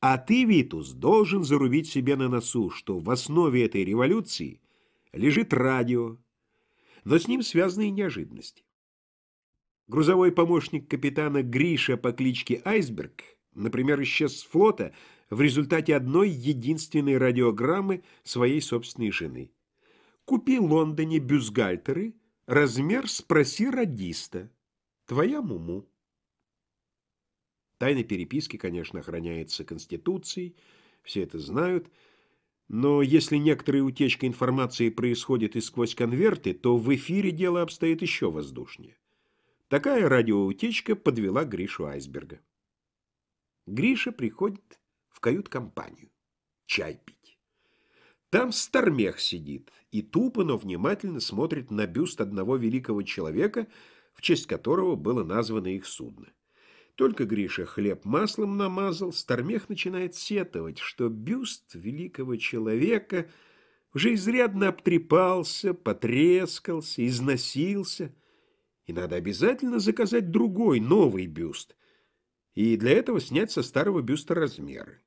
А ты, Витус, должен зарубить себе на носу, что в основе этой революции лежит радио, но с ним связаны и неожиданности. Грузовой помощник капитана Гриша по кличке Айсберг, например, исчез с флота в результате одной единственной радиограммы своей собственной жены. «Купи Лондоне бюстгальтеры, размер спроси радиста. Твоя муму». Тайна переписки, конечно, охраняется Конституцией, все это знают, но если некоторая утечка информации происходит и сквозь конверты, то в эфире дело обстоит еще воздушнее. Такая радиоутечка подвела Гришу Айсберга. Гриша приходит в кают-компанию чай пить. Там Стармех сидит и тупо, но внимательно смотрит на бюст одного великого человека, в честь которого было названо их судно. Только Гриша хлеб маслом намазал, Стармех начинает сетовать, что бюст великого человека уже изрядно обтрепался, потрескался, износился, и надо обязательно заказать другой, новый бюст, и для этого снять со старого бюста размеры.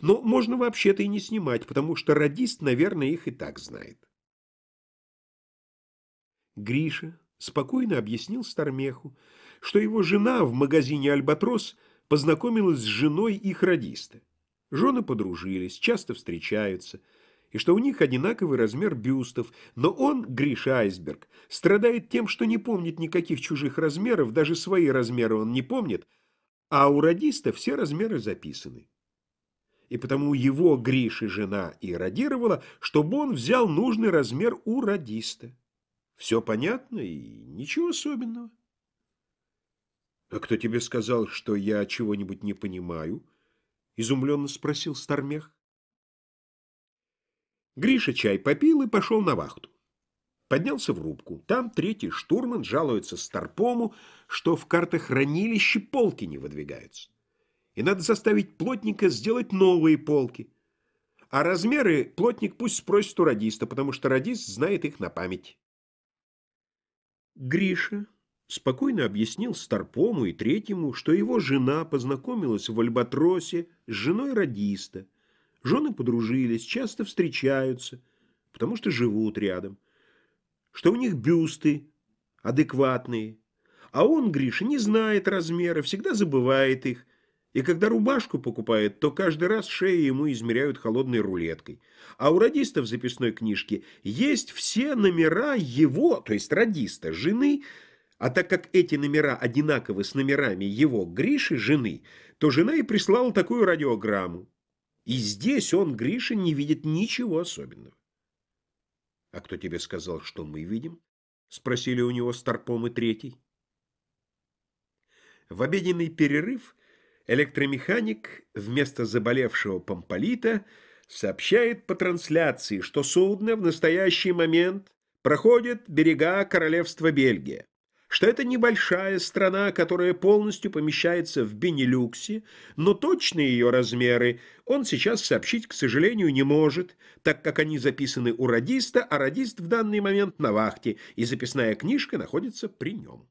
Но можно вообще-то и не снимать, потому что радист, наверное, их и так знает. Гриша, спокойно объяснил Стармеху, что его жена в магазине «Альбатрос» познакомилась с женой их радиста. Жены подружились, часто встречаются, и что у них одинаковый размер бюстов, но он, Гриша Айсберг, страдает тем, что не помнит никаких чужих размеров, даже свои размеры он не помнит, а у радиста все размеры записаны. И потому его, Гриша жена и радировала, чтобы он взял нужный размер у радиста. Все понятно и ничего особенного. «А кто тебе сказал, что я чего-нибудь не понимаю?» — изумленно спросил Стармех. Гриша чай попил и пошел на вахту. Поднялся в рубку. Там третий штурман жалуется Старпому, что в картохранилище полки не выдвигаются. И надо заставить плотника сделать новые полки. А размеры плотник пусть спросит у радиста, потому что радист знает их на память. Гриша спокойно объяснил Старпому и Третьему, что его жена познакомилась в Альбатросе с женой радиста. Жены подружились, часто встречаются, потому что живут рядом. Что у них бюсты адекватные. А он, Гриша, не знает размера, всегда забывает их. И когда рубашку покупает, то каждый раз шею ему измеряют холодной рулеткой. А у радиста в записной книжке есть все номера его, то есть радиста, жены, а так как эти номера одинаковы с номерами его, Гриши, жены, то жена и прислала такую радиограмму. И здесь он, Гриша, не видит ничего особенного. «А кто тебе сказал, что мы видим?» — спросили у него Старпом и Третий. В обеденный перерыв Электромеханик вместо заболевшего помполита сообщает по трансляции, что судно в настоящий момент проходит берега королевства Бельгия, что это небольшая страна, которая полностью помещается в Бенилюксе, но точные ее размеры он сейчас сообщить, к сожалению, не может, так как они записаны у радиста, а радист в данный момент на вахте, и записная книжка находится при нем.